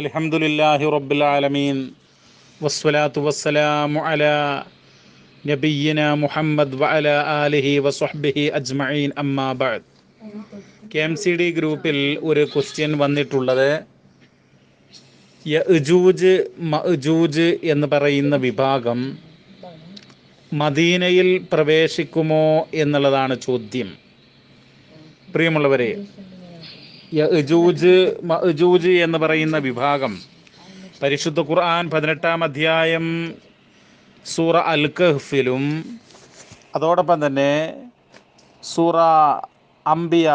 അലഹമുല്ലാഹി റബ്ബുലാലമീൻ വസ്സലാത്തു വസ്സലാമു അല നബിയന മുഹമ്മദ് വഅല ആലിഹി വസ്വഹ്ബിഹി അജ്മഈൻ അമ്മാ ബഅദ് കെ എം സി ഡി ഗ്രൂപ്പിൽ ഒരു ക്വസ്റ്റ്യൻ വന്നിട്ടുള്ളത് യജൂജ് മജൂജ് എന്ന് പറയുന്ന വിഭാഗം മദീനയിൽ പ്രവേശിക്കുമോ എന്നുള്ളതാണ് ചോദ്യം പ്രിയമുള്ളവരെ യജൂജ് മജൂജ് എന്ന് പറയുന്ന വിഭാഗം പരിശുദ്ധ ഖുർആൻ പതിനെട്ടാം അധ്യായം സൂറ അൽ കഹ്ഫിലും അതോടൊപ്പം തന്നെ സൂറ അംബിയ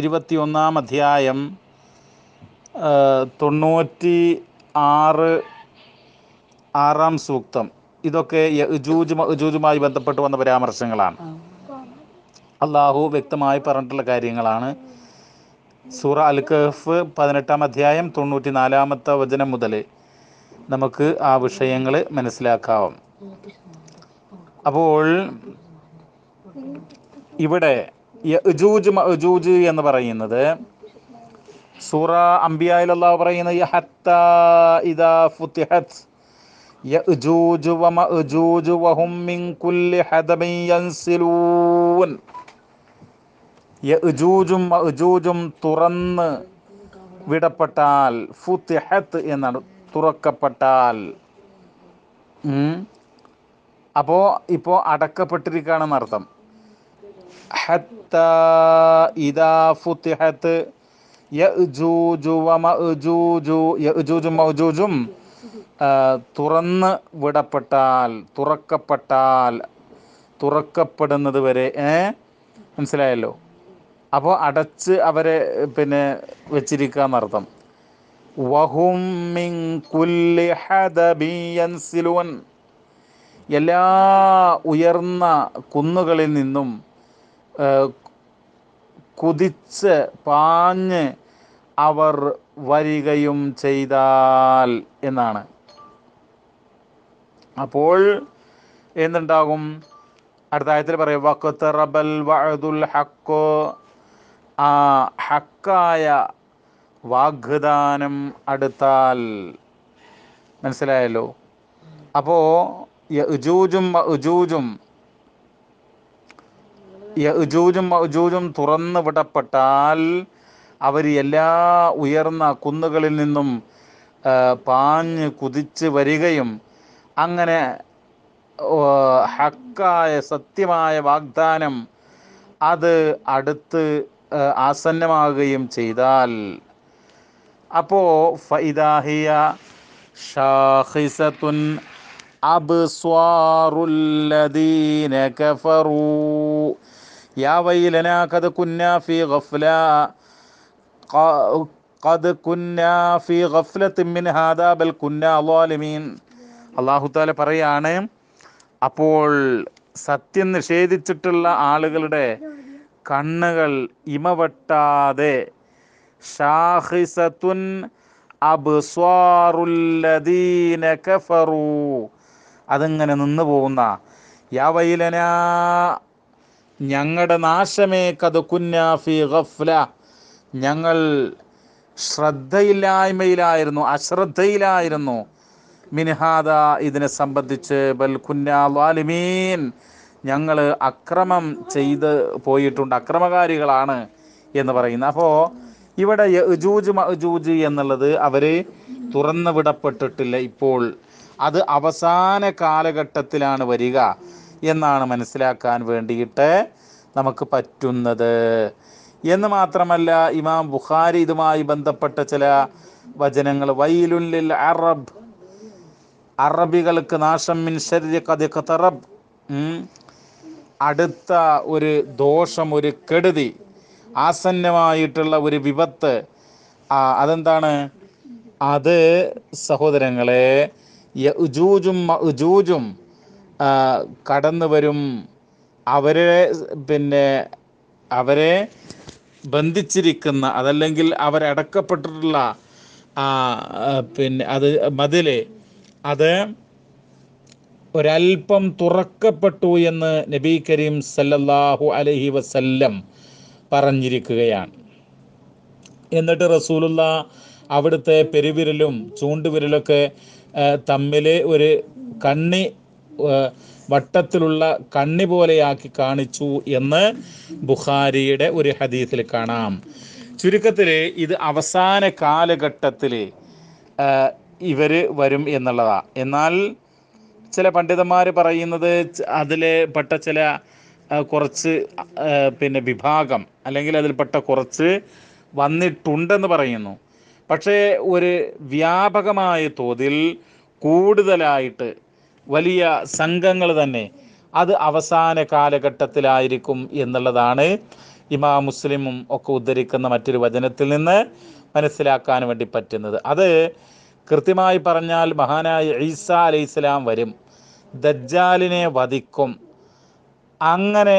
ഇരുപത്തിയൊന്നാം അധ്യായം തൊണ്ണൂറ്റി ആറ് ആറാം സൂക്തം ഇതൊക്കെ മജൂജുമായി ബന്ധപ്പെട്ട് വന്ന പരാമർശങ്ങളാണ് അള്ളാഹു വ്യക്തമായി പറഞ്ഞിട്ടുള്ള കാര്യങ്ങളാണ് സൂറ അൽ കഹഫ് പതിനെട്ടാം അധ്യായം തൊണ്ണൂറ്റി നാലാമത്തെ വചനം മുതൽ നമുക്ക് ആ വിഷയങ്ങൾ മനസ്സിലാക്കാം അപ്പോൾ ഇവിടെ യജൂജ് എന്ന് പറയുന്നത് സൂറ അംബിയായിൽ പറയുന്നത് യഹത്ത ഇദാ ഫുത്തിഹത്ത് യജൂജ് വമഅജൂജ് വഹും മിൻ കുല്ലി ഹദബിൻ യൻസിലൂൻ യജൂജും അജൂജും തുറന്ന് വിടപ്പെട്ടാൽ ഫുത്തിഹത്ത് എന്നാണ് തുറക്കപ്പെട്ടാൽ അപ്പോൾ ഇപ്പോൾ അടക്കപ്പെട്ടിരിക്കുകയാണെന്ന് അർത്ഥം ഹത്ത ഇതാ ഫുത്തിഹത്ത് യജൂജും തുറന്ന് വിടപ്പെട്ടാൽ തുറക്കപ്പെട്ടാൽ തുറക്കപ്പെടുന്നത് വരെ ഏ മനസ്സിലായല്ലോ അപ്പോൾ അടച്ച് അവരെ പിന്നെ വെച്ചിരിക്കാന്നർത്ഥം എന്നർത്ഥം സിലുവൻ എല്ലാ ഉയർന്ന കുന്നുകളിൽ നിന്നും കുതിച്ച് പാഞ്ഞ് അവർ വരികയും ചെയ്താൽ എന്നാണ് അപ്പോൾ എന്തുണ്ടാകും അടുത്ത ആയത്തിൽ പറയും റബൽ വഴുതുൽ ഹക്കോ ആ ഹക്കായ വാഗ്ദാനം അടുത്താൽ മനസ്സിലായല്ലോ അപ്പോൾ യജൂജും മജൂജും യജൂജും മജൂജും തുറന്നു വിടപ്പെട്ടാൽ അവർ എല്ലാ ഉയർന്ന കുന്നുകളിൽ നിന്നും പാഞ്ഞ് കുതിച്ച് വരികയും അങ്ങനെ ഹക്കായ സത്യമായ വാഗ്ദാനം അത് അടുത്ത് ആസന്നമാകുകയും ചെയ്താൽ അപ്പോൾ ഫൈദാഹിയ ഷാഹിസത്തുൻ അബ്സ്വാറുല്ലദീന കഫറു യാ വൈലനാ കദ് കുന്നാ ഫീ ഗഫ്ല قد كنا في غفلة من هذا بل كنا ظالمين അള്ളാഹു താല പറയാണ് അപ്പോൾ സത്യം നിഷേധിച്ചിട്ടുള്ള ആളുകളുടെ കണ്ണുകൾ ഇമവെട്ടാതെ കഫറു അതിങ്ങനെ നിന്ന് പോകുന്ന യാവയിലന ഞങ്ങളുടെ നാശമേ കത് കുന്നാഫി ഗഫ്ല ഞങ്ങൾ ശ്രദ്ധയില്ലായ്മയിലായിരുന്നു അശ്രദ്ധയിലായിരുന്നു മിനിഹാദ ഇതിനെ സംബന്ധിച്ച് ബൽ കുന്നാലിമീൻ ഞങ്ങൾ അക്രമം ചെയ്ത് പോയിട്ടുണ്ട് അക്രമകാരികളാണ് എന്ന് പറയുന്നത് അപ്പോൾ ഇവിടെ യജൂജ് മജൂജ് എന്നുള്ളത് അവർ തുറന്നു വിടപ്പെട്ടിട്ടില്ല ഇപ്പോൾ അത് അവസാന കാലഘട്ടത്തിലാണ് വരിക എന്നാണ് മനസ്സിലാക്കാൻ വേണ്ടിയിട്ട് നമുക്ക് പറ്റുന്നത് എന്ന് മാത്രമല്ല ഇമാം ബുഖാരി ഇതുമായി ബന്ധപ്പെട്ട ചില വചനങ്ങൾ വൈലുല്ലിൽ അറബ് അറബികൾക്ക് നാശം മിൻ ശരീര കഥ അടുത്ത ഒരു ദോഷം ഒരു കെടുതി ആസന്നമായിട്ടുള്ള ഒരു വിപത്ത് അതെന്താണ് അത് സഹോദരങ്ങളെ ഉജൂജും ഉജൂജും കടന്നു വരും അവരെ പിന്നെ അവരെ ബന്ധിച്ചിരിക്കുന്ന അതല്ലെങ്കിൽ അവരടക്കപ്പെട്ടിട്ടുള്ള പിന്നെ അത് മതിലെ അത് ഒരൽപ്പം തുറക്കപ്പെട്ടു എന്ന് നബി കരീം സല്ലല്ലാഹു അലഹി വസല്ലം പറഞ്ഞിരിക്കുകയാണ് എന്നിട്ട് റസൂലുള്ള അവിടുത്തെ പെരുവിരലും ചൂണ്ടുവിരലൊക്കെ തമ്മിൽ ഒരു കണ്ണി വട്ടത്തിലുള്ള കണ്ണി പോലെയാക്കി കാണിച്ചു എന്ന് ബുഖാരിയുടെ ഒരു ഹദീസിൽ കാണാം ചുരുക്കത്തിൽ ഇത് അവസാന കാലഘട്ടത്തിൽ ഇവർ വരും എന്നുള്ളതാണ് എന്നാൽ ചില പണ്ഡിതന്മാർ പറയുന്നത് അതിൽ പെട്ട ചില കുറച്ച് പിന്നെ വിഭാഗം അല്ലെങ്കിൽ അതിൽപ്പെട്ട കുറച്ച് വന്നിട്ടുണ്ടെന്ന് പറയുന്നു പക്ഷേ ഒരു വ്യാപകമായ തോതിൽ കൂടുതലായിട്ട് വലിയ സംഘങ്ങൾ തന്നെ അത് അവസാന കാലഘട്ടത്തിലായിരിക്കും എന്നുള്ളതാണ് ഇമാ മുസ്ലിമും ഒക്കെ ഉദ്ധരിക്കുന്ന മറ്റൊരു വചനത്തിൽ നിന്ന് മനസ്സിലാക്കാൻ വേണ്ടി പറ്റുന്നത് അത് കൃത്യമായി പറഞ്ഞാൽ മഹാനായ ഈസ അലൈഹി ഇസ്ലാം വരും ദജ്ജാലിനെ വധിക്കും അങ്ങനെ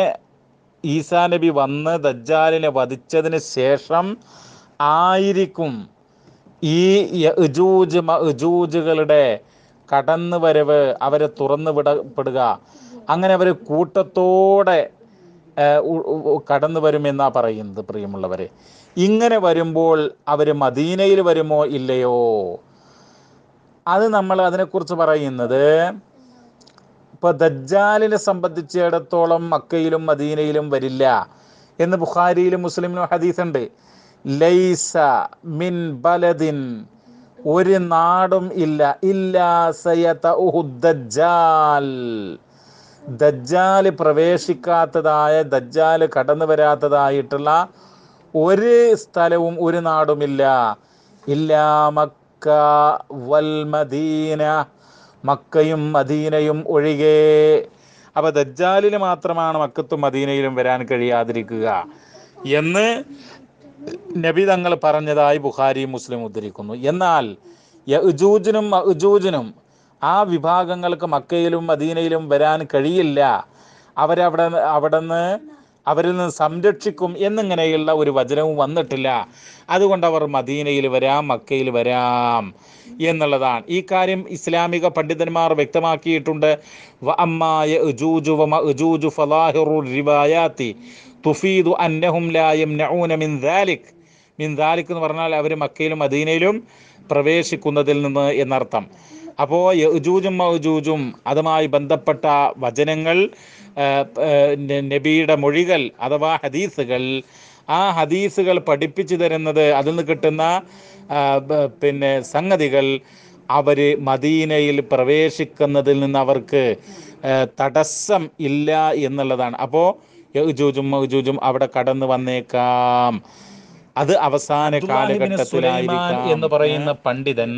ഈസാ നബി വന്ന് ദജ്ജാലിനെ വധിച്ചതിന് ശേഷം ആയിരിക്കും ഈ യജൂജ് മജൂജുകളുടെ കടന്നു വരവ് അവരെ തുറന്നു വിടപ്പെടുക അങ്ങനെ അവർ കൂട്ടത്തോടെ കടന്നു വരുമെന്നാ പറയുന്നത് പ്രിയമുള്ളവരെ ഇങ്ങനെ വരുമ്പോൾ അവർ മദീനയിൽ വരുമോ ഇല്ലയോ അത് നമ്മൾ അതിനെക്കുറിച്ച് പറയുന്നത് ഇപ്പോൾ ദജ്ജാലിനെ സംബന്ധിച്ചിടത്തോളം മക്കയിലും മദീനയിലും വരില്ല എന്ന് ബുഖാരിയിലും മുസ്ലിമിലും ഹദീസ് ഉണ്ട് ലൈസ മിൻ ബലദിൻ ഒരു നാടും ഇല്ല ഇല്ലാ സയത ദജ്ജാൽ ദജ്ജാല് പ്രവേശിക്കാത്തതായ ദജ്ജാല് കടന്നു വരാത്തതായിട്ടുള്ള ഒരു സ്ഥലവും ഒരു നാടുമില്ല ഇല്ലാ മക്ക മക്ക വൽ മദീന മക്കയും മദീനയും ഒഴികെ അപ്പൊ ദജ്ജാലിൽ മാത്രമാണ് മക്കത്തും മദീനയിലും വരാൻ കഴിയാതിരിക്കുക എന്ന് നബി തങ്ങൾ പറഞ്ഞതായി ബുഖാരി മുസ്ലിം ഉദ്ധരിക്കുന്നു എന്നാൽ യജൂജിനും അജൂജിനും ആ വിഭാഗങ്ങൾക്ക് മക്കയിലും മദീനയിലും വരാൻ കഴിയില്ല അവരവിടെ അവിടെ നിന്ന് അവരിൽ നിന്ന് സംരക്ഷിക്കും എന്നിങ്ങനെയുള്ള ഒരു വചനവും വന്നിട്ടില്ല അതുകൊണ്ട് അവർ മദീനയിൽ വരാം മക്കയിൽ വരാം എന്നുള്ളതാണ് ഈ കാര്യം ഇസ്ലാമിക പണ്ഡിതന്മാർ വ്യക്തമാക്കിയിട്ടുണ്ട് തുഫീദു അന്നഹും ലായം മിൻ ദാലിക് മിൻ ദാലിക് എന്ന് പറഞ്ഞാൽ അവർ മക്കയിലും മദീനയിലും പ്രവേശിക്കുന്നതിൽ നിന്ന് എന്നർത്ഥം അപ്പോൾ യജൂജും മൗജൂജും അതുമായി ബന്ധപ്പെട്ട വചനങ്ങൾ നബിയുടെ മൊഴികൾ അഥവാ ഹദീസുകൾ ആ ഹദീസുകൾ പഠിപ്പിച്ചു തരുന്നത് അതിൽ നിന്ന് കിട്ടുന്ന പിന്നെ സംഗതികൾ അവർ മദീനയിൽ പ്രവേശിക്കുന്നതിൽ നിന്ന് അവർക്ക് തടസ്സം ഇല്ല എന്നുള്ളതാണ് അപ്പോൾ യജൂജും മൗജൂജും അവിടെ കടന്നു വന്നേക്കാം അത് അവസാന കാലഘട്ടത്തിലായിരിക്കാം എന്ന് പറയുന്ന പണ്ഡിതൻ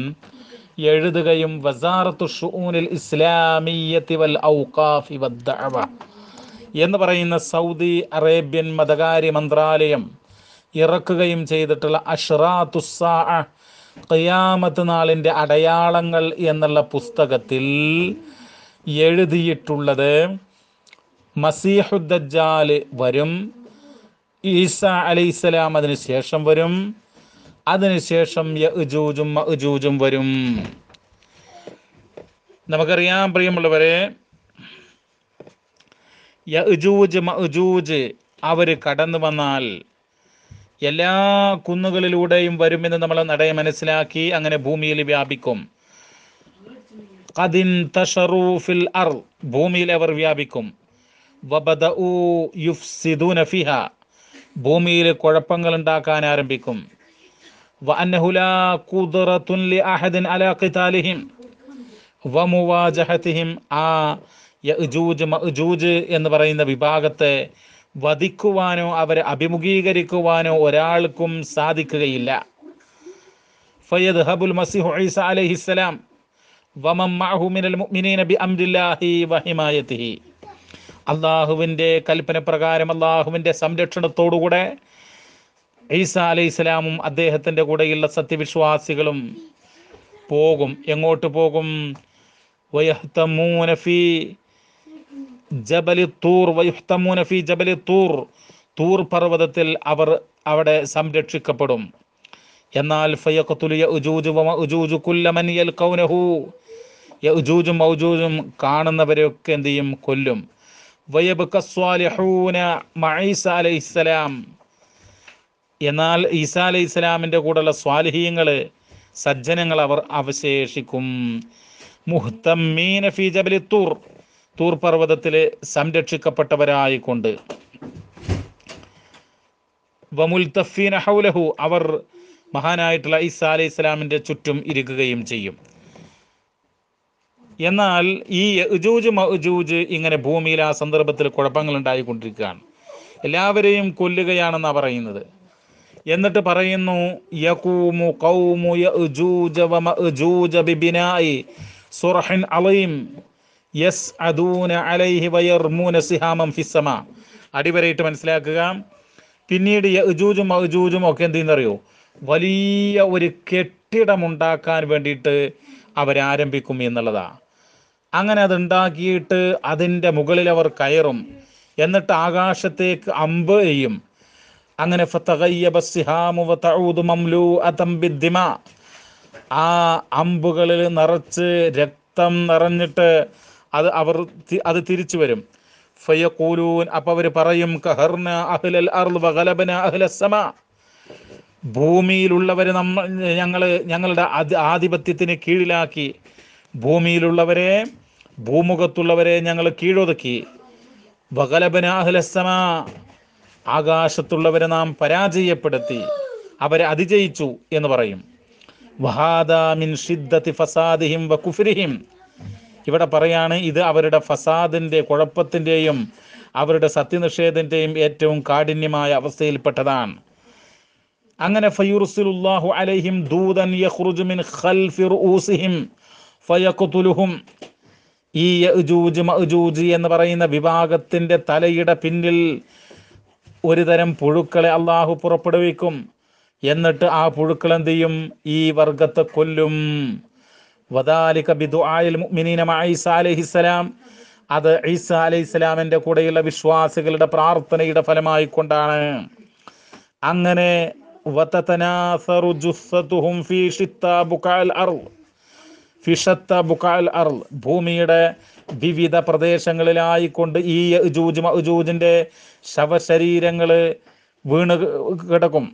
എഴുതുകയും വസാറത്തു ഷൂനിൽ ഇസ്ലാമിയത്തി വൽ ഔഖാഫി വദ്ദഅവ എന്ന് പറയുന്ന സൗദി അറേബ്യൻ മതകാര്യ മന്ത്രാലയം ഇറക്കുകയും ചെയ്തിട്ടുള്ള അഷ്റാത്തുസാ ഖിയാമത്ത് നാളിൻ്റെ അടയാളങ്ങൾ എന്നുള്ള പുസ്തകത്തിൽ എഴുതിയിട്ടുള്ളത് മസീഹുദ്ദജാൽ വരും ഈസ അലൈഹിസ്സലാം അതിന് ശേഷം വരും അതിനുശേഷം യജൂജും മജൂജും വരും നമുക്കറിയാം പ്രിയമുള്ളവരെ യജൂജ് മജൂജ് അവർ കടന്നു വന്നാൽ എല്ലാ കുന്നുകളിലൂടെയും വരുമെന്ന് നമ്മൾ നടയെ മനസ്സിലാക്കി അങ്ങനെ ഭൂമിയിൽ വ്യാപിക്കും കദിൻ തഷറൂഫിൽ അർ ഭൂമിയിൽ അവർ വ്യാപിക്കും വബദ യുഫ്സിദൂന ഫിഹാ ഭൂമിയിൽ കുഴപ്പങ്ങൾ ഉണ്ടാക്കാൻ ആരംഭിക്കും وأنه لا قدرة لأحد على قتالهم വമുവാജഹത്തിഹിം ആ യജൂജ് മജൂജ് എന്ന് പറയുന്ന വിഭാഗത്തെ വധിക്കുവാനോ അവരെ അഭിമുഖീകരിക്കുവാനോ ഒരാൾക്കും സാധിക്കുകയില്ല ഫയദ് ഹബുൽ മസിഹു ഈസ അലൈഹിസ്സലാം അള്ളാഹുവിൻ്റെ കൽപ്പന പ്രകാരം അള്ളാഹുവിൻ്റെ സംരക്ഷണത്തോടുകൂടെ ഈസ അലൈഹി ഇസ്ലാമും അദ്ദേഹത്തിൻ്റെ കൂടെയുള്ള സത്യവിശ്വാസികളും പോകും എങ്ങോട്ട് പോകും വയഹ്തമൂനഫി ജബലി തൂർ വയുഹ്തമൂനഫി ജബലി തൂർ തൂർ പർവ്വതത്തിൽ അവർ അവിടെ സംരക്ഷിക്കപ്പെടും എന്നാൽ യജൂജും ഔജൂജും കാണുന്നവരെയൊക്കെ എന്ത് ചെയ്യും കൊല്ലും വയബ് കസ്വാലിഹൂന മൈസ അലൈഹിസ്സലാം എന്നാൽ ഈസാ അലൈഹി ഇസ്ലാമിൻ്റെ കൂടെയുള്ള സ്വാലിഹീങ്ങൾ സജ്ജനങ്ങൾ അവർ അവശേഷിക്കും മുഹ്തമ്മീന ഫീജബലി തൂർ തൂർ പർവ്വതത്തിൽ സംരക്ഷിക്കപ്പെട്ടവരായിക്കൊണ്ട് വമുൽത്തഫീന ഹൗലഹു അവർ മഹാനായിട്ടുള്ള ഈസാ അലൈഹി ഇസ്ലാമിൻ്റെ ചുറ്റും ഇരിക്കുകയും ചെയ്യും എന്നാൽ ഈ യജൂജ് മജൂജ് ഇങ്ങനെ ഭൂമിയിൽ ആ സന്ദർഭത്തിൽ കുഴപ്പങ്ങൾ ഉണ്ടായിക്കൊണ്ടിരിക്കുകയാണ് എല്ലാവരെയും കൊല്ലുകയാണെന്നാണ് പറയുന്നത് എന്നിട്ട് പറയുന്നു യകൂമു ഖൗമു യഅജൂജ വമഅജൂജ ബിബിനായി സുർഹിൻ അലീം യസ്അദൂന അലൈഹി വയർമൂന സിഹാമം ഫിസ്സമ അടിവരയിട്ട് മനസ്സിലാക്കുക പിന്നീട് യഅജൂജും മഅജൂജും ഒക്കെ എന്ത് ചെയ്യുന്നറിയോ വലിയ ഒരു കെട്ടിടമുണ്ടാക്കാൻ വേണ്ടിയിട്ട് അവരാരംഭിക്കും എന്നുള്ളതാ അങ്ങനെ അതുണ്ടാക്കിയിട്ട് അതിൻ്റെ മുകളിൽ അവർ കയറും എന്നിട്ട് ആകാശത്തേക്ക് അമ്പ് ചെയ്യും അങ്ങനെ ആ അമ്പുകളിൽ നിറച്ച് രക്തം നിറഞ്ഞിട്ട് അത് അവർ അത് തിരിച്ചു വരും ഫയക്കൂലൂൻ അപ്പം അവർ പറയും കഹർന അഹ്ലൽ അർൽ വഗലബന ഭൂമിയിലുള്ളവരെ നമ്മ ഞങ്ങൾ ഞങ്ങളുടെ ആധിപത്യത്തിന് കീഴിലാക്കി ഭൂമിയിലുള്ളവരെ ഭൂമുഖത്തുള്ളവരെ ഞങ്ങൾ കീഴൊതുക്കി വഗലബന അഹ്ലസമ ആകാശത്തുള്ളവരെ നാം പരാജയപ്പെടുത്തി അവരെ അതിജയിച്ചു എന്ന് പറയും വഹാദാമിൻ ഫസാദിഹിം ഇവിടെ പറയാണ് ഇത് അവരുടെ ഫസാദിൻ്റെ കുഴപ്പത്തിൻ്റെയും അവരുടെ സത്യനിഷേധത്തിൻ്റെയും ഏറ്റവും കാഠിന്യമായ അവസ്ഥയിൽപ്പെട്ടതാണ് അങ്ങനെ അലൈഹിം മിൻ ഖൽഫി ഈ എന്ന് പറയുന്ന വിഭാഗത്തിന്റെ തലയുടെ പിന്നിൽ ഒരുതരം പുഴുക്കളെ അള്ളാഹു പുറപ്പെടുവിക്കും എന്നിട്ട് ആ പുഴുക്കൾ എന്ത് ചെയ്യും ഈ വർഗത്തെ കൊല്ലും വദാലിക ബിദു അത് ഈസ അലൈഹിസ്സലാമിൻ്റെ കൂടെയുള്ള വിശ്വാസികളുടെ പ്രാർത്ഥനയുടെ ഫലമായി കൊണ്ടാണ് അങ്ങനെ വതതനാസറു ജുസ്സതുഹും ഫീ ഷിത്താ ബുകാൽ ഫിഷത്ത ബുക്കൽ അർൽ ഭൂമിയുടെ വിവിധ പ്രദേശങ്ങളിലായിക്കൊണ്ട് ഈ ജൂജ് മജൂജിൻ്റെ ശവശരീരങ്ങൾ വീണ് കിടക്കും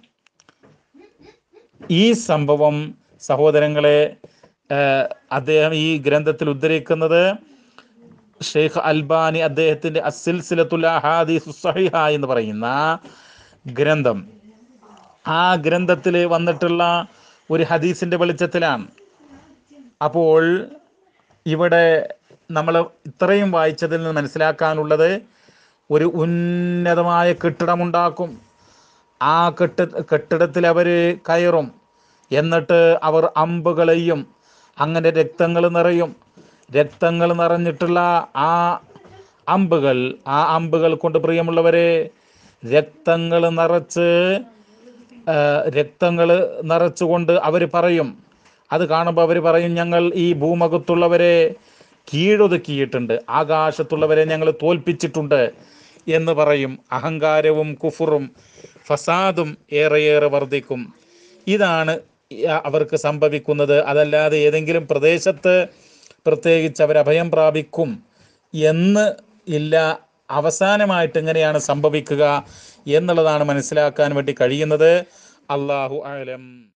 ഈ സംഭവം സഹോദരങ്ങളെ അദ്ദേഹം ഈ ഗ്രന്ഥത്തിൽ ഉദ്ധരിക്കുന്നത് ഷെയ്ഖ് അൽബാനി അദ്ദേഹത്തിൻ്റെ അസിൽസിലത്തുൽ എന്ന് പറയുന്ന ഗ്രന്ഥം ആ ഗ്രന്ഥത്തിൽ വന്നിട്ടുള്ള ഒരു ഹദീസിൻ്റെ വെളിച്ചത്തിലാണ് അപ്പോൾ ഇവിടെ നമ്മൾ ഇത്രയും വായിച്ചതിൽ നിന്ന് മനസ്സിലാക്കാനുള്ളത് ഒരു ഉന്നതമായ കെട്ടിടമുണ്ടാക്കും ആ കെട്ടി കെട്ടിടത്തിൽ അവർ കയറും എന്നിട്ട് അവർ അമ്പുകളെയും അങ്ങനെ രക്തങ്ങൾ നിറയും രക്തങ്ങൾ നിറഞ്ഞിട്ടുള്ള ആ അമ്പുകൾ ആ അമ്പുകൾ കൊണ്ട് പ്രിയമുള്ളവരെ രക്തങ്ങൾ നിറച്ച് രക്തങ്ങൾ നിറച്ചുകൊണ്ട് അവർ പറയും അത് കാണുമ്പോൾ അവർ പറയും ഞങ്ങൾ ഈ ഭൂമുഖത്തുള്ളവരെ കീഴൊതുക്കിയിട്ടുണ്ട് ആകാശത്തുള്ളവരെ ഞങ്ങൾ തോൽപ്പിച്ചിട്ടുണ്ട് എന്ന് പറയും അഹങ്കാരവും കുഫുറും ഫസാദും ഏറെയേറെ വർദ്ധിക്കും ഇതാണ് അവർക്ക് സംഭവിക്കുന്നത് അതല്ലാതെ ഏതെങ്കിലും പ്രദേശത്ത് പ്രത്യേകിച്ച് അവർ അഭയം പ്രാപിക്കും എന്ന് ഇല്ല അവസാനമായിട്ട് എങ്ങനെയാണ് സംഭവിക്കുക എന്നുള്ളതാണ് മനസ്സിലാക്കാൻ വേണ്ടി കഴിയുന്നത് അള്ളാഹു ആലം